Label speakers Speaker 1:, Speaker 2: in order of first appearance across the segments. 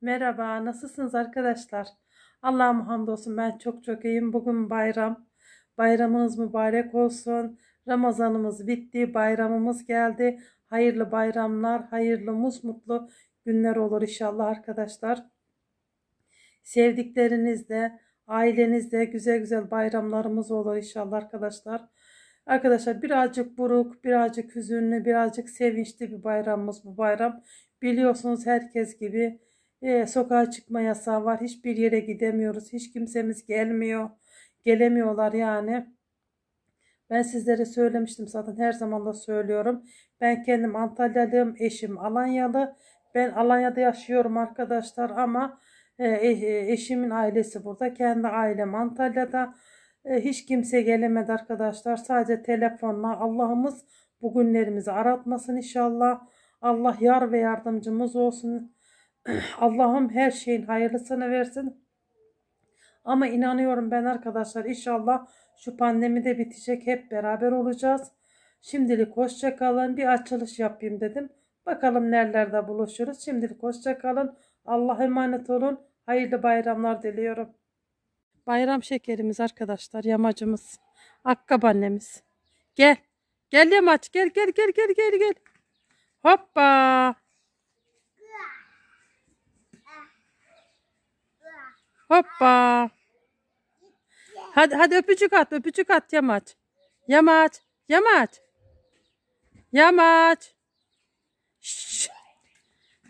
Speaker 1: Merhaba, nasılsınız arkadaşlar? Allah'ım hamdolsun ben çok çok iyiyim. Bugün bayram. Bayramınız mübarek olsun. Ramazanımız bitti, bayramımız geldi. Hayırlı bayramlar, hayırlı mutlu günler olur inşallah arkadaşlar. Sevdiklerinizle, ailenizle güzel güzel bayramlarımız olur inşallah arkadaşlar. Arkadaşlar birazcık buruk, birazcık hüzünlü, birazcık sevinçli bir bayramımız bu bayram. Biliyorsunuz herkes gibi e, sokağa çıkma yasağı var. Hiçbir yere gidemiyoruz. Hiç kimsemiz gelmiyor. Gelemiyorlar yani. Ben sizlere söylemiştim zaten her zaman da söylüyorum. Ben kendim Antalyalıyım, eşim Alanyalı. Ben Alanya'da yaşıyorum arkadaşlar ama e, e, e eşimin ailesi burada. Kendi ailem Antalya'da. E, hiç kimse gelemedi arkadaşlar. Sadece telefonla Allah'ımız bugünlerimizi aratmasın inşallah. Allah yar ve yardımcımız olsun. Allah'ım her şeyin hayırlısını versin. Ama inanıyorum ben arkadaşlar inşallah şu pandemi de bitecek hep beraber olacağız. Şimdilik hoşçakalın. kalın bir açılış yapayım dedim. Bakalım nerelerde buluşuruz. Şimdilik hoşçakalın. Allah'a emanet olun. Hayırlı bayramlar diliyorum. Bayram şekerimiz arkadaşlar yamacımız. Akkab annemiz. Gel. Gel yamaç gel gel gel gel gel gel. Hoppa. Hoppa. Hadi hadi öpücük at, öpücük at yamaç. Yamaç, yamaç. Yamaç. Şşş.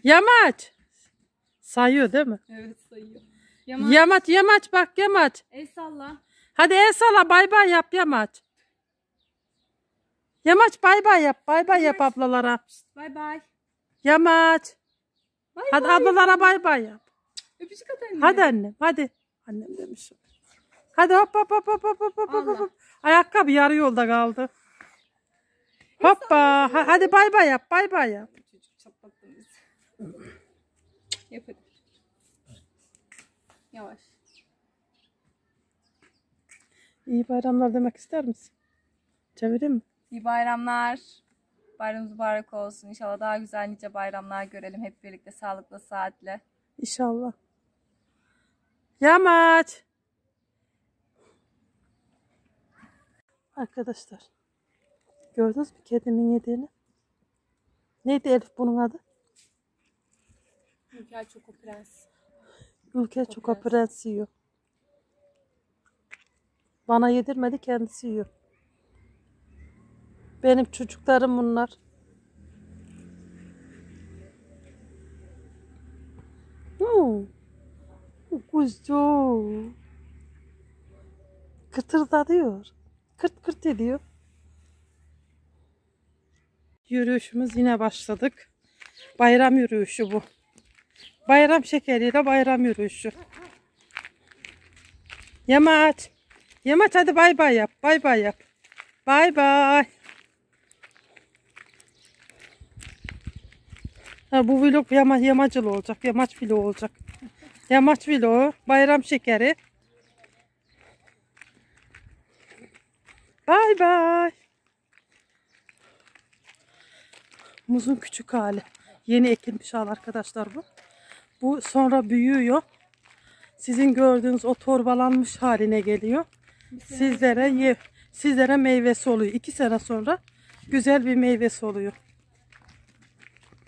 Speaker 1: Yamaç. Sayıyor değil mi? Evet sayıyor. Yamaç. Yamaç, yamaç bak yamaç. El salla. Hadi el salla bay bay yap yamaç. Yamaç bay bay yap. Bay bay yap ablalara. Bay bay. Yamaç. Bay Hadi bay. ablalara bay bay yap. Öpücük at anne. Hadi annem hadi. Annem demiş. Hadi hop hop hop hop hop hop hop hop. Ayakkabı yarı yolda kaldı. Hoppa. Ha, hadi bay bay yap bay bay yap. Çocuk çatlattınız. yap hadi. Yavaş. İyi bayramlar demek ister misin? Çevireyim mi? İyi bayramlar. Bayramımız mübarek olsun. İnşallah daha güzel nice bayramlar görelim hep birlikte sağlıklı saatle. İnşallah. Yamaç. Arkadaşlar. Gördünüz mü kedimin yediğini? Neydi Elif bunun adı? Ülker Çoko Prens. Ülker Çoko Prens. Prens yiyor. Bana yedirmedi kendisi yiyor. Benim çocuklarım bunlar. Kuzcu. Kıtırdatıyor. Kırt kırt ediyor. Yürüyüşümüz yine başladık. Bayram yürüyüşü bu. Bayram şekeriyle bayram yürüyüşü. Yamaç. Yamaç hadi bay bay yap. Bay bay yap. Bay bay. Ha, bu vlog yama, yamacılı olacak. Yamaç vlog olacak. Yamaç vilo, bayram şekeri. Bay bay. Muzun küçük hali. Yeni ekilmiş hal arkadaşlar bu. Bu sonra büyüyor. Sizin gördüğünüz o torbalanmış haline geliyor. Sizlere ye, sizlere meyvesi oluyor. İki sene sonra güzel bir meyvesi oluyor.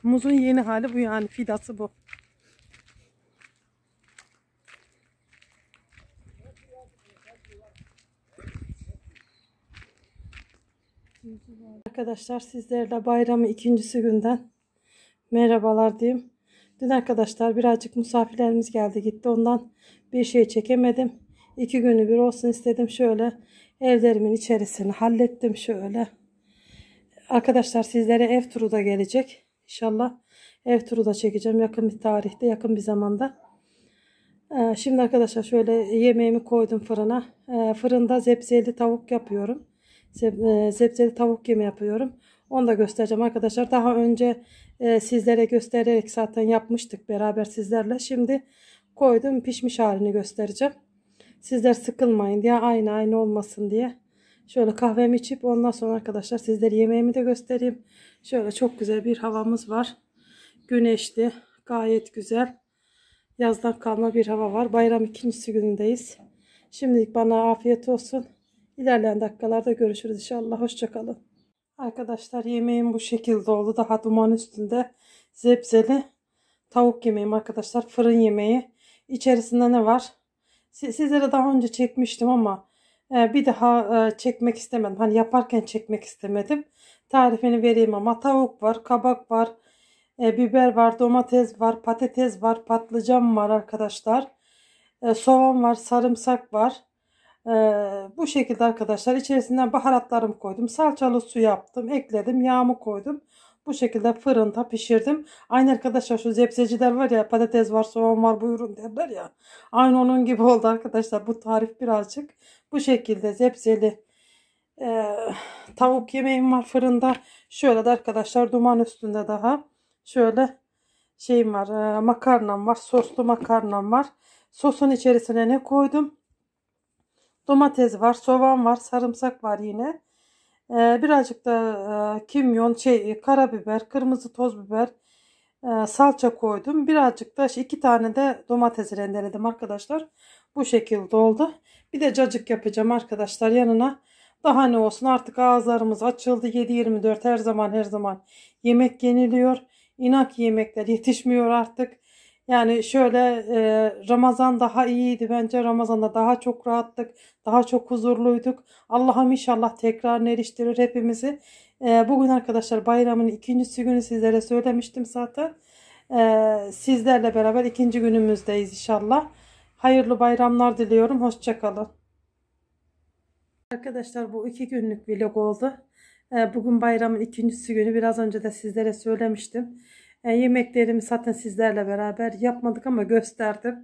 Speaker 1: Muzun yeni hali bu yani fidası bu. Arkadaşlar sizlerle bayramı ikincisi günden merhabalar diyeyim. Dün arkadaşlar birazcık misafirlerimiz geldi gitti ondan bir şey çekemedim. İki günü bir olsun istedim şöyle evlerimin içerisini hallettim şöyle. Arkadaşlar sizlere ev turu da gelecek. İnşallah ev turu da çekeceğim yakın bir tarihte yakın bir zamanda. Ee, şimdi arkadaşlar şöyle yemeğimi koydum fırına. Ee, fırında zebzeli tavuk yapıyorum. Zebzeli e, tavuk yemi yapıyorum. Onu da göstereceğim arkadaşlar. Daha önce e, sizlere göstererek zaten yapmıştık beraber sizlerle. Şimdi koydum pişmiş halini göstereceğim. Sizler sıkılmayın diye aynı aynı olmasın diye. Şöyle kahvemi içip ondan sonra arkadaşlar sizlere yemeğimi de göstereyim. Şöyle çok güzel bir havamız var. Güneşli gayet güzel. Yazdan kalma bir hava var. Bayram ikincisi günündeyiz. Şimdilik bana afiyet olsun. İlerleyen dakikalarda görüşürüz inşallah. Hoşçakalın. Arkadaşlar yemeğim bu şekilde oldu. Daha duman üstünde zebzeli tavuk yemeğim arkadaşlar. Fırın yemeği. İçerisinde ne var? Sizlere daha önce çekmiştim ama e, bir daha e, çekmek istemedim. Hani yaparken çekmek istemedim. Tarifini vereyim ama tavuk var, kabak var, e, biber var, domates var, patates var, patlıcan var arkadaşlar. E, soğan var, sarımsak var. E, bu şekilde arkadaşlar içerisinden baharatlarımı koydum. Salçalı su yaptım, ekledim, yağımı koydum. Bu şekilde fırında pişirdim. Aynı arkadaşlar şu zepseciler var ya patates var soğan var buyurun derler ya. Aynı onun gibi oldu arkadaşlar. Bu tarif birazcık bu şekilde zepseli e, tavuk yemeğim var fırında. Şöyle de arkadaşlar duman üstünde daha. Şöyle şeyim var. E, makarnam var. Soslu makarnam var. Sosun içerisine ne koydum? Domates var. Soğan var. Sarımsak var yine. E, birazcık da e, kimyon, şey, karabiber, kırmızı toz biber, e, salça koydum. Birazcık da iki tane de domates rendeledim arkadaşlar. Bu şekilde oldu. Bir de cacık yapacağım arkadaşlar yanına. Daha ne olsun artık ağızlarımız açıldı. 7-24 her zaman her zaman yemek yeniliyor inak yemekler yetişmiyor artık. Yani şöyle e, Ramazan daha iyiydi bence. Ramazan'da daha çok rahattık, daha çok huzurluyduk. Allah'ım inşallah tekrar neriştirir hepimizi. E, bugün arkadaşlar bayramın ikincisi günü sizlere söylemiştim zaten. E, sizlerle beraber ikinci günümüzdeyiz inşallah. Hayırlı bayramlar diliyorum. Hoşçakalın. Arkadaşlar bu iki günlük vlog oldu. Ee, bugün bayramın ikincisi günü biraz önce de sizlere söylemiştim. Ee, yemeklerimi zaten sizlerle beraber yapmadık ama gösterdim.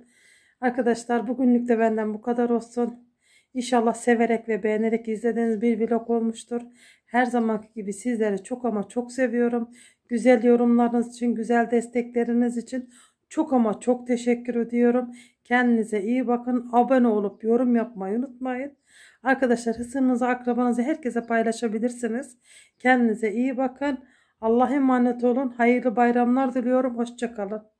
Speaker 1: Arkadaşlar bugünlük de benden bu kadar olsun. İnşallah severek ve beğenerek izlediğiniz bir vlog olmuştur. Her zamanki gibi sizleri çok ama çok seviyorum. Güzel yorumlarınız için, güzel destekleriniz için çok ama çok teşekkür ediyorum. Kendinize iyi bakın. Abone olup yorum yapmayı unutmayın. Arkadaşlar hısırınızı, akrabanızı herkese paylaşabilirsiniz. Kendinize iyi bakın. Allah'a emanet olun. Hayırlı bayramlar diliyorum. Hoşçakalın.